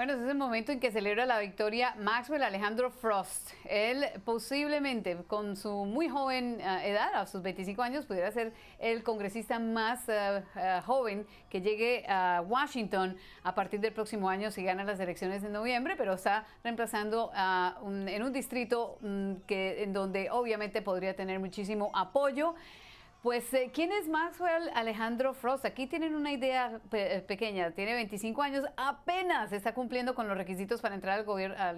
Bueno, es el momento en que celebra la victoria Maxwell Alejandro Frost. Él posiblemente, con su muy joven eh, edad, a sus 25 años, pudiera ser el congresista más eh, eh, joven que llegue a Washington a partir del próximo año si gana las elecciones en noviembre, pero está reemplazando en un distrito mm, que, en donde obviamente podría tener muchísimo apoyo. Pues, eh, ¿quién es Maxwell Alejandro Frost? Aquí tienen una idea eh, pequeña. Tiene 25 años, apenas está cumpliendo con los requisitos para entrar al,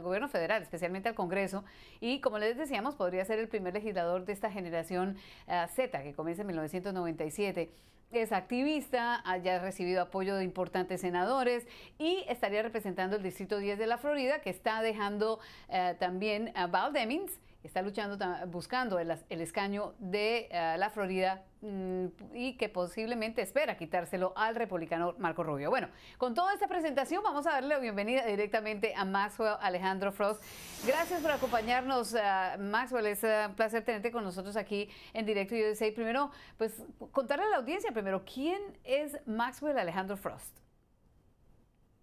gobierno federal, especialmente al Congreso. Y como les decíamos, podría ser el primer legislador de esta generación eh, Z, que comienza en 1997 es activista, ha recibido apoyo de importantes senadores y estaría representando el Distrito 10 de la Florida, que está dejando también a Val Demings está luchando, buscando el, escaño de eh, la Florida mm, y que posiblemente espera quitárselo al republicano Marco Rubio. Bueno, con toda esta presentación vamos a darle la bienvenida directamente a Maxwell Alejandro Frost. Gracias por acompañarnos, eh, Maxwell. Es eh, un placer tenerte con nosotros aquí en Directo USA. Primero, pues contarle a la audiencia primero, ¿quién es Maxwell Alejandro Frost?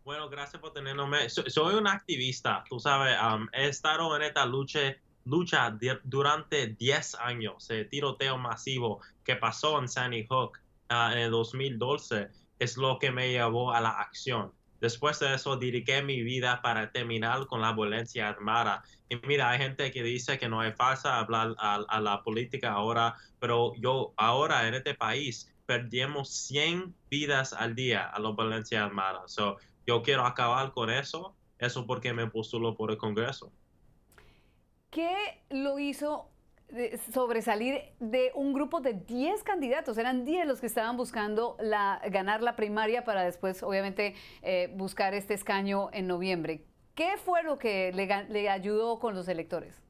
Bueno, gracias por tenerme. soy un activista, tú sabes, um, he estado en esta lucha lucha durante 10 años, el tiroteo masivo que pasó en Sandy Hook ah, en el 2012 es lo que me llevó a la acción. Después de eso dediqué mi vida para terminar con la violencia armada. Y mira, hay gente que dice que no es falsa hablar a, la política ahora, pero yo ahora en este país perdemos 100 vidas al día a la violencia armada. yo quiero acabar con eso, eso porque me postulo por el Congreso. ¿Qué lo hizo eh, sobresalir de un grupo de 10 candidatos. Eran 10 los que estaban buscando ganar la primaria para después, obviamente, eh, buscar este escaño en noviembre. ¿Qué fue lo que le ayudó con los electores?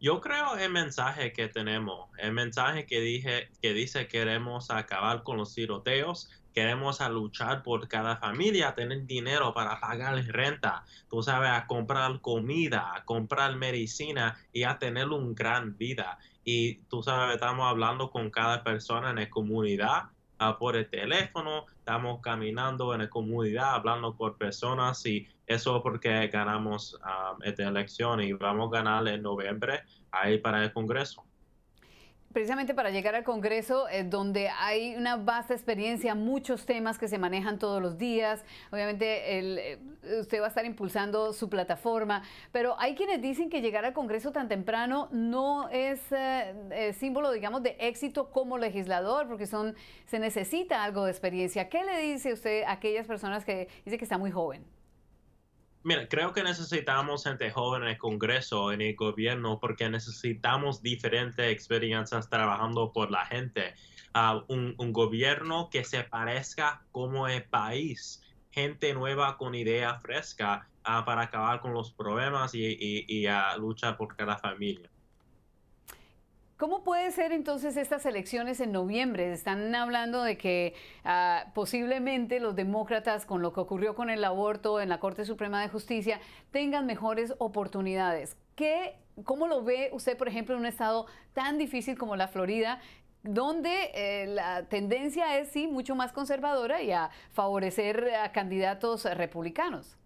Yo creo el mensaje que tenemos, el mensaje que dije que dice queremos acabar con los tiroteos, queremos a luchar por cada familia, tener dinero para pagar renta, tú sabes, a comprar comida, a comprar medicina y a tener una gran vida. Y tú sabes, estamos hablando con cada persona en la comunidad por el teléfono, estamos caminando en la comunidad, hablando con personas y eso porque ganamos ah, esta elección y vamos a ganar en noviembre ahí para el Congreso precisamente para llegar al Congreso, eh, donde hay una vasta experiencia, muchos temas que se manejan todos los días. Obviamente eh, usted va a estar impulsando su plataforma, pero hay quienes dicen que llegar al Congreso tan temprano no es eh, símbolo, digamos, de éxito como legislador, porque son, se necesita algo de experiencia. ¿Qué le dice usted a aquellas personas que dicen que está muy joven? Mira, creo que necesitamos gente joven en el Congreso, en el gobierno, porque necesitamos diferentes experiencias trabajando por la gente. Ah, un, gobierno que se parezca como el país, gente nueva con idea fresca ah, para acabar con los problemas y, y luchar por cada familia. ¿Cómo puede ser entonces estas elecciones en noviembre? Están hablando de que ah, posiblemente los demócratas, con lo que ocurrió con el aborto en la Corte Suprema de Justicia, tengan mejores oportunidades. ¿Qué, ¿Cómo lo ve usted, por ejemplo, en un estado tan difícil como la Florida, donde eh, la tendencia es, sí, mucho más conservadora y a favorecer a candidatos republicanos?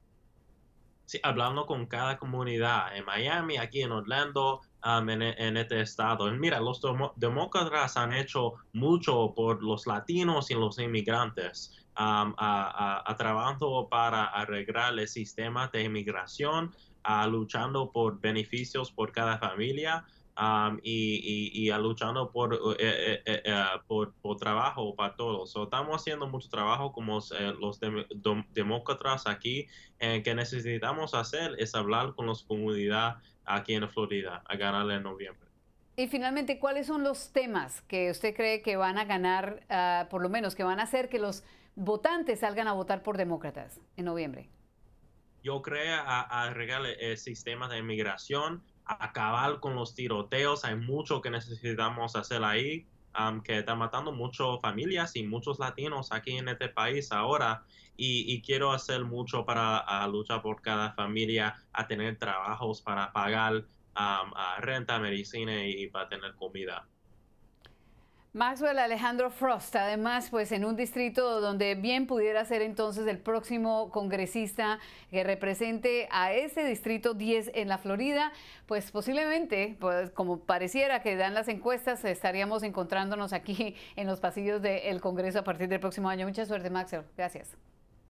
hablando con cada comunidad en Miami, aquí en Orlando, en, este estado. mira, los demócratas han hecho mucho por los latinos y los inmigrantes. a, trabajando para arreglar el sistema de inmigración, a, luchando por beneficios por cada familia, y, luchando por, por, trabajo para todos. estamos haciendo mucho trabajo como eh, los demócratas aquí, eh, que necesitamos hacer es hablar con las comunidades aquí en Florida a ganar en noviembre. Y finalmente, ¿cuáles son los temas que usted cree que van a ganar, ah, por lo menos que van a hacer que los votantes salgan a votar por demócratas en noviembre? Yo creo arreglar el eh, sistema de inmigración, acabar con los tiroteos. Hay mucho que necesitamos hacer ahí, que está matando muchas familias y muchos latinos aquí en este país ahora. Y, quiero hacer mucho para luchar por cada familia a tener trabajos para pagar a renta, medicina y para tener comida. Maxwell Alejandro Frost, además, pues en un distrito donde bien pudiera ser entonces el próximo congresista que represente a ese distrito 10 en la Florida, pues posiblemente, pues como pareciera que dan las encuestas, estaríamos encontrándonos aquí en los pasillos del Congreso a partir del próximo año. Mucha suerte, Maxwell. Gracias.